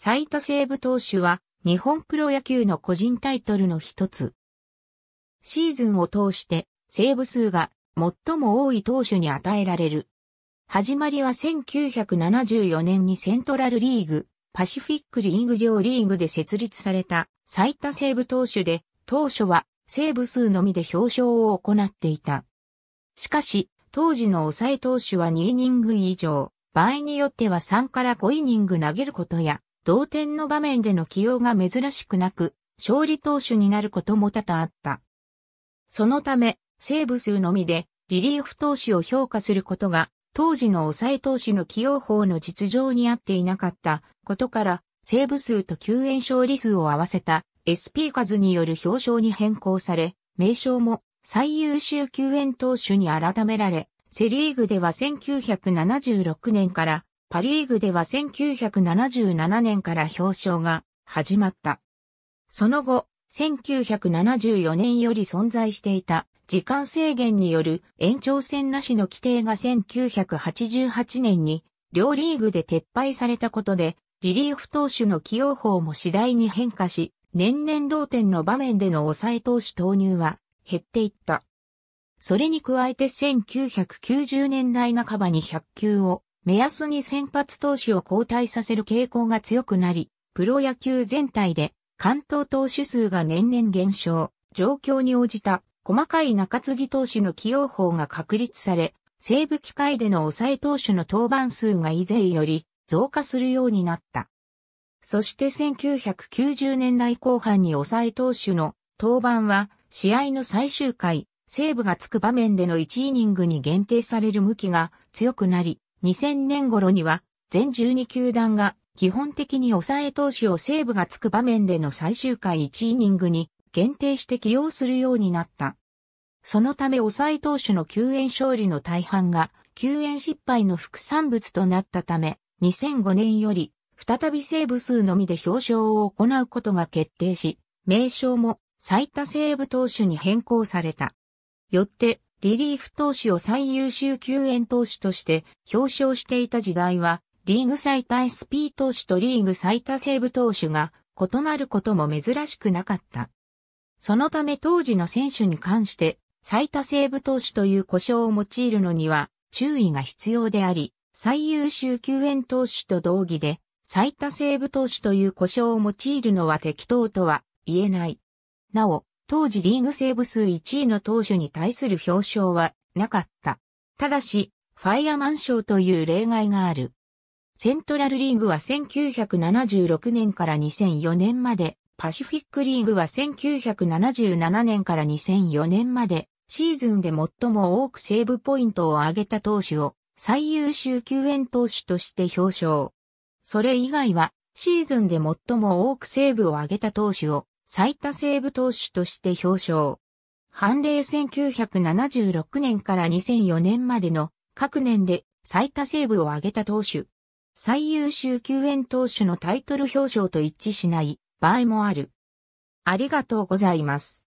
最多セーブ投手は日本プロ野球の個人タイトルの一つ。シーズンを通してセーブ数が最も多い投手に与えられる。始まりは1974年にセントラルリーグ、パシフィックリーグ上リーグで設立された最多セーブ投手で、当初はセーブ数のみで表彰を行っていた。しかし、当時の抑え投手は2イニング以上、場合によっては3から5イニング投げることや、同点の場面での起用が珍しくなく、勝利投手になることも多々あった。そのため、セーブ数のみでリリーフ投手を評価することが、当時の抑え投手の起用法の実情に合っていなかったことから、セーブ数と救援勝利数を合わせた SP 数による表彰に変更され、名称も最優秀救援投手に改められ、セリーグでは1976年からパリーグでは1977年から表彰が始まった。その後、1974年より存在していた時間制限による延長戦なしの規定が1988年に両リーグで撤廃されたことでリリーフ投手の起用法も次第に変化し、年々同点の場面での抑え投手投入は減っていった。それに加えて1990年代半ばに100球を目安に先発投手を交代させる傾向が強くなり、プロ野球全体で関東投手数が年々減少、状況に応じた細かい中継ぎ投手の起用法が確立され、西部機械での抑え投手の登板数が以前より増加するようになった。そして1990年代後半に抑え投手の登板は試合の最終回、西部がつく場面での1イニングに限定される向きが強くなり、2000年頃には、全12球団が基本的に抑え投手をセーブがつく場面での最終回1イニングに限定して起用するようになった。そのため抑え投手の救援勝利の大半が救援失敗の副産物となったため、2005年より再びセーブ数のみで表彰を行うことが決定し、名称も最多セーブ投手に変更された。よって、リリーフ投手を最優秀救援投手として表彰していた時代は、リーグ最多 SP 投手とリーグ最多セーブ投手が異なることも珍しくなかった。そのため当時の選手に関して最多セーブ投手という故障を用いるのには注意が必要であり、最優秀救援投手と同義で最多セーブ投手という故障を用いるのは適当とは言えない。なお、当時リーグセーブ数1位の投手に対する表彰はなかった。ただし、ファイアマン賞という例外がある。セントラルリーグは1976年から2004年まで、パシフィックリーグは1977年から2004年まで、シーズンで最も多くセーブポイントを上げた投手を最優秀救援投手として表彰。それ以外は、シーズンで最も多くセーブを上げた投手を最多セーブ投手として表彰。判例1976年から2004年までの各年で最多セーブを挙げた投手。最優秀救援投手のタイトル表彰と一致しない場合もある。ありがとうございます。